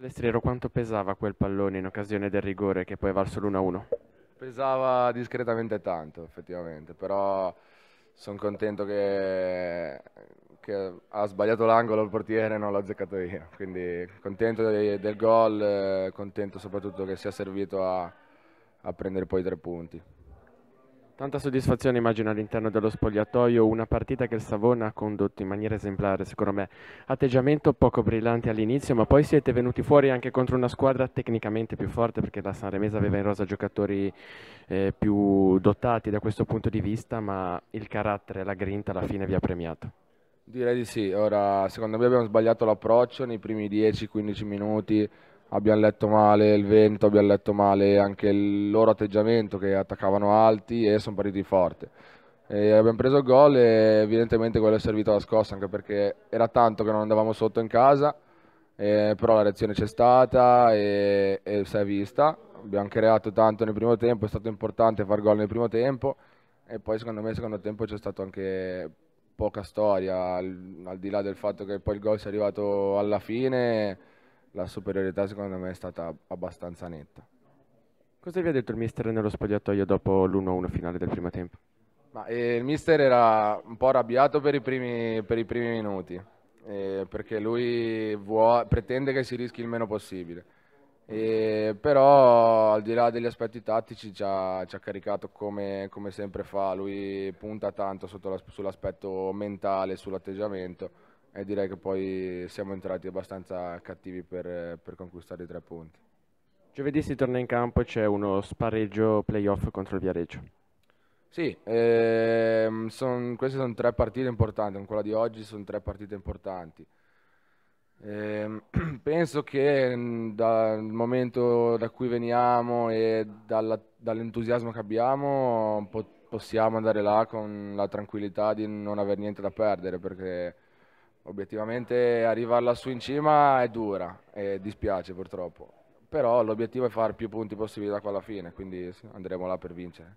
Lestriero quanto pesava quel pallone in occasione del rigore che poi va solo 1-1? Pesava discretamente tanto effettivamente, però sono contento che, che, ha sbagliato l'angolo il portiere e non l'ho azzeccato io, quindi contento de, del gol, eh, contento soprattutto che sia servito a, a prendere poi tre punti. Tanta soddisfazione immagino all'interno dello spogliatoio, una partita che il Savona ha condotto in maniera esemplare secondo me. Atteggiamento poco brillante all'inizio ma poi siete venuti fuori anche contro una squadra tecnicamente più forte perché la Sanremese aveva in rosa giocatori eh, più dotati da questo punto di vista ma il carattere, la grinta alla fine vi ha premiato. Direi di sì, ora secondo me abbiamo sbagliato l'approccio nei primi 10-15 minuti abbiamo letto male il vento, abbiamo letto male anche il loro atteggiamento che attaccavano alti e sono partiti forte. E abbiamo preso il gol e evidentemente quello è servito alla scossa anche perché era tanto che non andavamo sotto in casa, eh, però la reazione c'è stata e, e si è vista. Abbiamo creato tanto nel primo tempo, è stato importante far gol nel primo tempo e poi secondo me nel secondo tempo c'è stato anche poca storia, al, al di là del fatto che poi il gol sia arrivato alla fine la superiorità secondo me è stata abbastanza netta. Cosa vi ha detto il mister nello spogliatoio dopo l'1-1 finale del primo tempo? Ma, eh, il mister era un po' arrabbiato per i primi, per i primi minuti, eh, perché lui vuo, pretende che si rischi il meno possibile. Eh, però al di là degli aspetti tattici ci ha, ci ha caricato come, come, sempre fa, lui punta tanto sull'aspetto mentale, sull'atteggiamento e direi che poi siamo entrati abbastanza cattivi per, per conquistare i tre punti. Giovedì si torna in campo e c'è uno spareggio playoff contro il Viareggio. Sì, ehm, son, queste sono tre partite importanti, con quella di oggi sono tre partite importanti. Eh, penso che mm, dal momento da cui veniamo e dall'entusiasmo che abbiamo po possiamo andare là con la tranquillità di non aver niente da perdere perché Obiettivamente arrivare lassù in cima è dura e dispiace purtroppo, però l'obiettivo è fare più punti possibili da qua alla fine, quindi andremo là per vincere.